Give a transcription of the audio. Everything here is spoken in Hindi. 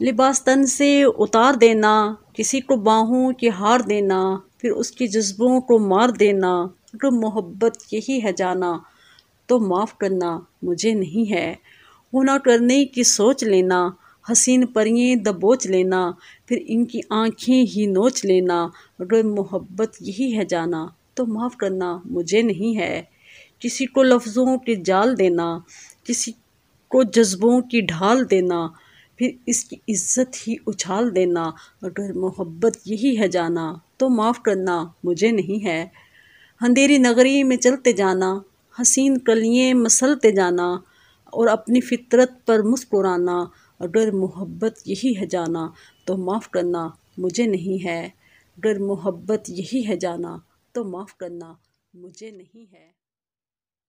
लिबास तन से उतार देना किसी को बाहों की हार देना फिर उसके जज्बों को मार देना अगर मोहब्बत यही है जाना तो माफ़ करना मुझे नहीं है गुना करने की सोच लेना हसीन परिये दबोच लेना फिर इनकी आँखें ही नोच लेना अगर मोहब्बत यही है जाना तो माफ़ करना मुझे नहीं है किसी को लफ्ज़ों के जाल देना किसी को जज्बों की ढाल देना फिर इसकी इज्जत ही उछाल देना अगर मोहब्बत यही है जाना तो माफ़ करना मुझे नहीं है अंधेरी नगरी में चलते जाना हसीन कलिए मसलते जाना और अपनी फितरत पर मुस्कुराना अगर मोहब्बत यही है जाना तो माफ़ करना मुझे नहीं है अगर मोहब्बत यही है जाना तो माफ़ करना मुझे नहीं है